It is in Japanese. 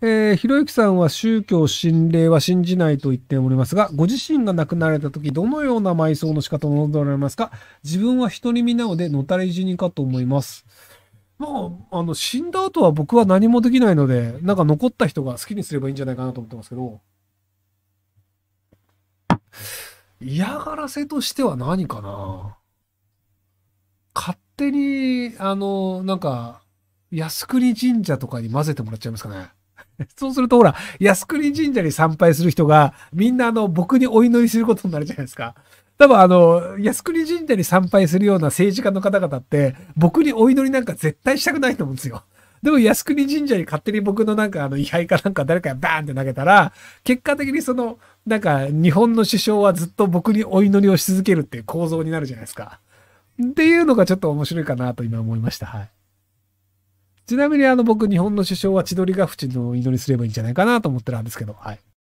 えー、ひろゆきさんは宗教心霊は信じないと言っておりますが、ご自身が亡くなられた時、どのような埋葬の仕方を望んでおられますか自分は人に見なので、のたれ死にかと思います。まあ、あの、死んだ後は僕は何もできないので、なんか残った人が好きにすればいいんじゃないかなと思ってますけど、嫌がらせとしては何かな勝手に、あの、なんか、靖国神社とかに混ぜてもらっちゃいますかね。そうするとほら、靖国神社に参拝する人が、みんなあの、僕にお祈りすることになるじゃないですか。多分あの、靖国神社に参拝するような政治家の方々って、僕にお祈りなんか絶対したくないと思うんですよ。でも靖国神社に勝手に僕のなんかあの、位牌かなんか誰かがバーンって投げたら、結果的にその、なんか日本の首相はずっと僕にお祈りをし続けるっていう構造になるじゃないですか。っていうのがちょっと面白いかなと今思いました。はい。ちなみにあの僕、日本の首相は千鳥ヶ淵の祈りすればいいんじゃないかなと思ってるんですけど、はい。